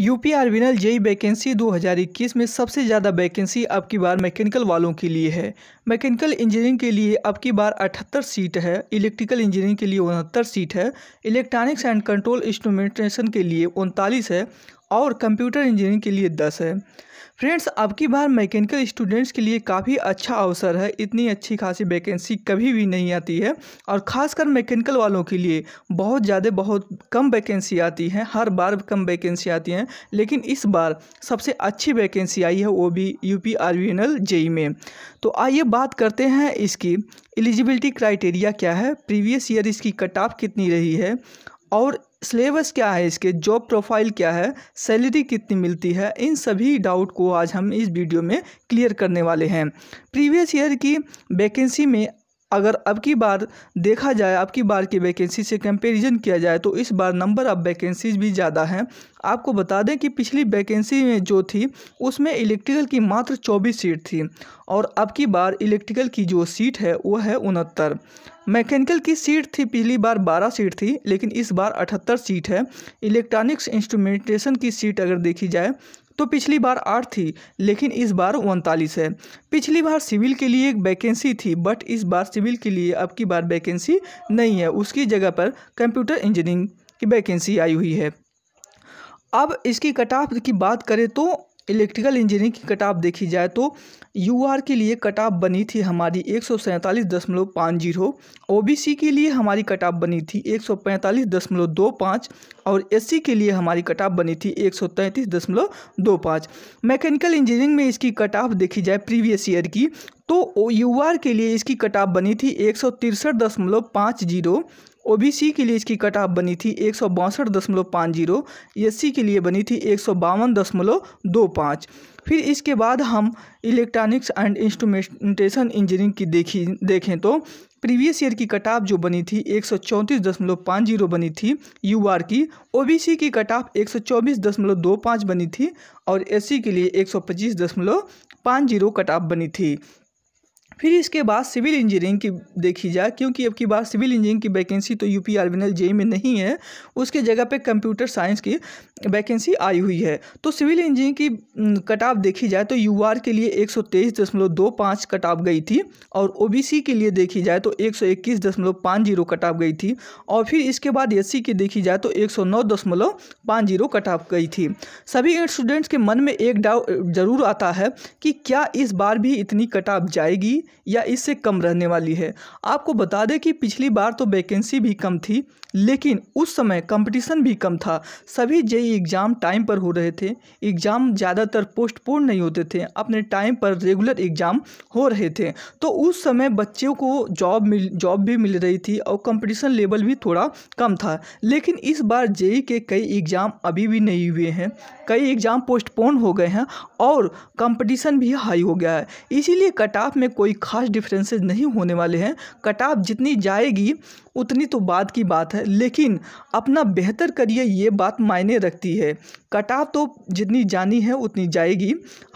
UP विनल JEE vacancy 2021 में सबसे ज़्यादा वैकेंसी अब की बार मैकेनिकल वालों के लिए है मैकेनिकल इंजीनियरिंग के लिए अब की बार 78 सीट है इलेक्ट्रिकल इंजीनियरिंग के लिए उनहत्तर सीट है इलेक्ट्रॉनिक्स एंड कंट्रोल इंस्ट्रूमेंटेशन के लिए उनतालीस है और कंप्यूटर इंजीनियरिंग के लिए दस है फ्रेंड्स अब की बार मैकेनिकल स्टूडेंट्स के लिए काफ़ी अच्छा अवसर है इतनी अच्छी खासी वैकेंसी कभी भी नहीं आती है और ख़ासकर मैकेनिकल वालों के लिए बहुत ज़्यादा बहुत कम वैकेंसी आती है हर बार कम वैकेंसी आती हैं लेकिन इस बार सबसे अच्छी वैकेंसी आई है वो भी U P R L JE में तो आइए बात करते हैं इसकी एलिजिबिलिटी क्राइटेरिया क्या है प्रीवियस ईयर इसकी कट ऑफ कितनी रही है और सिलेबस क्या है इसके जॉब प्रोफाइल क्या है सैलरी कितनी मिलती है इन सभी डाउट को आज हम इस वीडियो में क्लियर करने वाले हैं प्रीवियस ईयर की वैकेंसी में अगर अब की बार देखा जाए अब की बार की वैकेंसी से कंपैरिजन किया जाए तो इस बार नंबर ऑफ़ वैकेंसीज भी ज़्यादा हैं आपको बता दें कि पिछली वैकेंसी में जो थी उसमें इलेक्ट्रिकल की मात्र 24 सीट थी और अब की बार इलेक्ट्रिकल की जो सीट है वह है उनहत्तर मैकेनिकल की सीट थी पिछली बार 12 सीट थी लेकिन इस बार अठहत्तर सीट है इलेक्ट्रॉनिक्स इंस्ट्रूमेंटेशन की सीट अगर देखी जाए तो पिछली बार आठ थी लेकिन इस बार उनतालीस है पिछली बार सिविल के लिए एक वैकेंसी थी बट इस बार सिविल के लिए अब की बार वैकेंसी नहीं है उसकी जगह पर कंप्यूटर इंजीनियरिंग की वैकेंसी आई हुई है अब इसकी कटाफ की बात करें तो इलेक्ट्रिकल इंजीनियरिंग की कट ऑफ देखी जाए तो यू आर के लिए कट ऑफ बनी थी हमारी एक सौ सैंतालीस दशमलव पाँच जीरो ओ बी सी के लिए हमारी कट ऑफ बनी थी एक सौ पैंतालीस दशमलव दो पाँच और एस सी के लिए हमारी कट ऑफ बनी थी एक सौ तैंतीस दशमलव दो पाँच मैकेनिकल इंजीनियरिंग में इसकी कट ऑफ देखी जाए प्रीवियस ईयर की तो यू आर के लिए इसकी कट ऑफ बनी थी एक सौ तिरसठ दशमलव पाँच जीरो ओबीसी के लिए इसकी कट ऑफ बनी थी एक सौ बासठ दशमलव पाँच जीरो एस e के लिए बनी थी एक सौ बावन दशमलव दो पाँच फिर इसके बाद हम इलेक्ट्रॉनिक्स एंड इंस्ट्रूमेंटेशन इंजीनियरिंग की देखी देखें तो प्रीवियस ईयर की कटाप जो बनी थी एक सौ चौंतीस दशमलव पाँच जीरो बनी थी यूआर की ओबीसी की कटाप एक सौ चौबीस दशमलव दो पाँच बनी थी और एससी e के लिए एक सौ पच्चीस दशमलव पाँच जीरो कटाप बनी थी फिर इसके बाद सिविल इंजीनियरिंग की देखी जाए क्योंकि अब की बार सिविल इंजीनियरिंग की वैकेंसी तो यू पी आर्बिनल जे में नहीं है उसके जगह पे कंप्यूटर साइंस की वैकेंसी आई हुई है तो सिविल इंजीनियरिंग की कट ऑफ देखी जाए तो यू आर के लिए एक सौ तेईस दशमलव दो पाँच कट ऑफ गई थी और ओ बी सी के लिए देखी जाए तो एक सौ इक्कीस दशमलव पाँच जीरो कट ऑफ गई थी और फिर इसके बाद एस सी की देखी जाए तो एक सौ नौ दशमलव पाँच जीरो कट ऑफ गई थी सभी स्टूडेंट्स के मन में एक डाउट जरूर आता है कि क्या इस बार भी इतनी कट ऑफ जाएगी या इससे कम रहने वाली है आपको बता दें कि पिछली बार तो वैकेंसी भी कम थी लेकिन उस समय कंपटीशन भी कम था सभी जेई एग्ज़ाम टाइम पर हो रहे थे एग्ज़ाम ज़्यादातर पोस्टपोन नहीं होते थे अपने टाइम पर रेगुलर एग्ज़ाम हो रहे थे तो उस समय बच्चों को जॉब मिल जॉब भी मिल रही थी और कंपटीशन लेवल भी थोड़ा कम था लेकिन इस बार जेई e के कई एग्ज़ाम अभी भी नहीं हुए हैं कई एग्ज़ाम पोस्टपोन हो गए हैं और कंपटीशन भी हाई हो गया है इसीलिए कट ऑफ में कोई खास डिफरेंसेज नहीं होने वाले हैं कटाप जितनी जाएगी उतनी तो बाद की बात है लेकिन अपना बेहतर करिए ये बात मायने रखती है कटाप तो जितनी जानी है उतनी जाएगी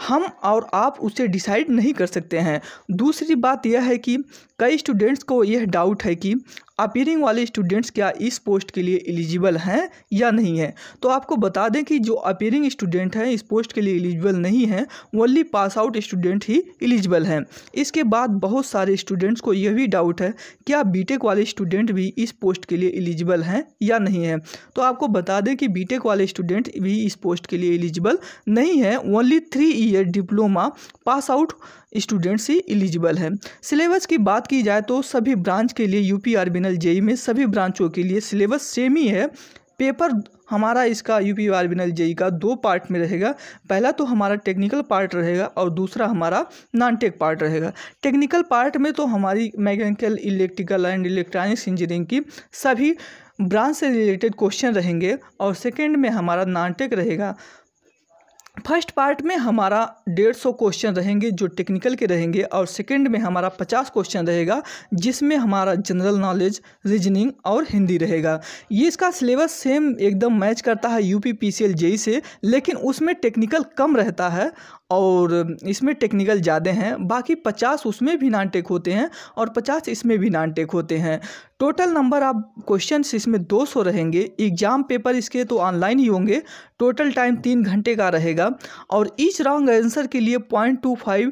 हम और आप उसे डिसाइड नहीं कर सकते हैं दूसरी बात यह है कि कई स्टूडेंट्स को यह डाउट है कि अपीयरिंग वाले स्टूडेंट्स क्या इस पोस्ट के लिए एलिजिबल हैं या नहीं है तो आपको बता दें कि जो अपीयरिंग स्टूडेंट हैं इस पोस्ट के लिए एलिजिबल नहीं हैं ओनली पास आउट स्टूडेंट ही एलिजिबल हैं इसके बाद बहुत सारे स्टूडेंट्स को यह भी डाउट है क्या टेक वाले स्टूडेंट भी इस पोस्ट के लिए एलिजिबल हैं या नहीं है तो आपको बता दें कि टेक वाले स्टूडेंट भी इस पोस्ट के लिए एलिजिबल नहीं है only three year diploma pass out students ही एलिजिबल हैं सिलेबस की बात की जाए तो सभी ब्रांच के लिए यू पी फाइनल जेई में सभी ब्रांचों के लिए सिलेबस सेम ही है पेपर हमारा इसका यू पी आर जेई का दो पार्ट में रहेगा पहला तो हमारा टेक्निकल पार्ट रहेगा और दूसरा हमारा नॉन टेक पार्ट रहेगा टेक्निकल पार्ट में तो हमारी mechanical electrical and electronics engineering की सभी ब्रांच से रिलेटेड क्वेश्चन रहेंगे और सेकेंड में हमारा नॉन टेक रहेगा फर्स्ट पार्ट में हमारा डेढ़ सौ क्वेश्चन रहेंगे जो टेक्निकल के रहेंगे और सेकंड में हमारा पचास क्वेश्चन रहेगा जिसमें हमारा जनरल नॉलेज रीजनिंग और हिंदी रहेगा ये इसका सिलेबस सेम एकदम मैच करता है यू पी पी सी से लेकिन उसमें टेक्निकल कम रहता है और इसमें टेक्निकल ज़्यादा हैं बाकी पचास उसमें भी नान टेक होते हैं और पचास इसमें भी नान टेक होते हैं टोटल नंबर आप क्वेश्चन इसमें दो सौ रहेंगे एग्ज़ाम पेपर इसके तो ऑनलाइन ही होंगे टोटल टाइम तीन घंटे का रहेगा रहेगा और ईच रॉन्ग आंसर के लिए पॉइंट टू फाइव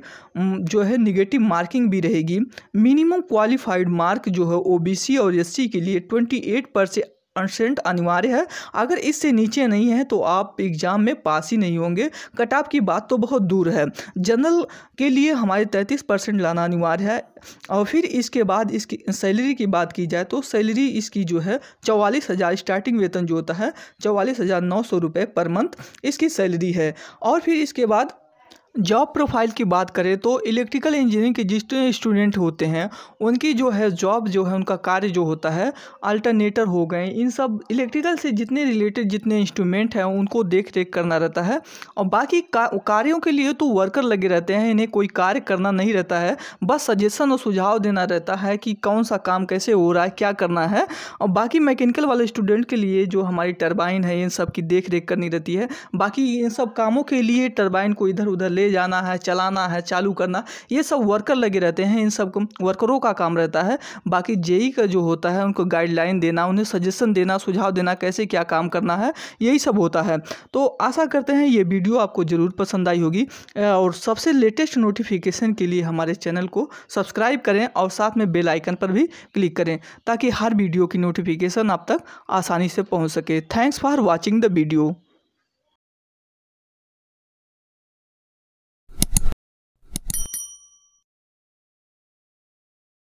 जो है निगेटिव मार्किंग भी रहेगी मिनिमम क्वालिफाइड मार्क जो है ओबीसी और एससी के लिए ट्वेंटी एट पर से परसेंट अनिवार्य है अगर इससे नीचे नहीं है तो आप एग्ज़ाम में पास ही नहीं होंगे कट ऑफ की बात तो बहुत दूर है जनरल के लिए हमारे तैंतीस परसेंट लाना अनिवार्य है और फिर इसके बाद इसकी सैलरी की बात की जाए तो सैलरी इसकी जो है चौवालीस हज़ार स्टार्टिंग वेतन जो होता है चौवालीस हज़ार नौ सौ रुपये पर मंथ इसकी सैलरी है और फिर इसके बाद जॉब प्रोफाइल की बात करें तो इलेक्ट्रिकल इंजीनियरिंग के जितने स्टूडेंट होते हैं उनकी जो है जॉब जो है उनका कार्य जो होता है अल्टरनेटर हो गए इन सब इलेक्ट्रिकल से जितने रिलेटेड जितने इंस्ट्रूमेंट हैं उनको देख रेख करना रहता है और बाकी का, कार्यों के लिए तो वर्कर लगे रहते हैं इन्हें कोई कार्य करना नहीं रहता है बस सजेशन और सुझाव देना रहता है कि कौन सा काम कैसे हो रहा है क्या करना है और बाकी मैकेनिकल वाले स्टूडेंट के लिए जो हमारी टर्बाइन है इन सब की देख रेख करनी रहती है बाकी इन सब कामों के लिए टर्बाइन को इधर उधर ले ले जाना है चलाना है चालू करना ये सब वर्कर लगे रहते हैं इन सब वर्करों का काम रहता है बाकी जेई का जो होता है उनको गाइडलाइन देना उन्हें सजेशन देना सुझाव देना कैसे क्या काम करना है यही सब होता है तो आशा करते हैं ये वीडियो आपको ज़रूर पसंद आई होगी और सबसे लेटेस्ट नोटिफिकेशन के लिए हमारे चैनल को सब्सक्राइब करें और साथ में बेल आइकन पर भी क्लिक करें ताकि हर वीडियो की नोटिफिकेशन आप तक आसानी से पहुंच सके thanks for watching the video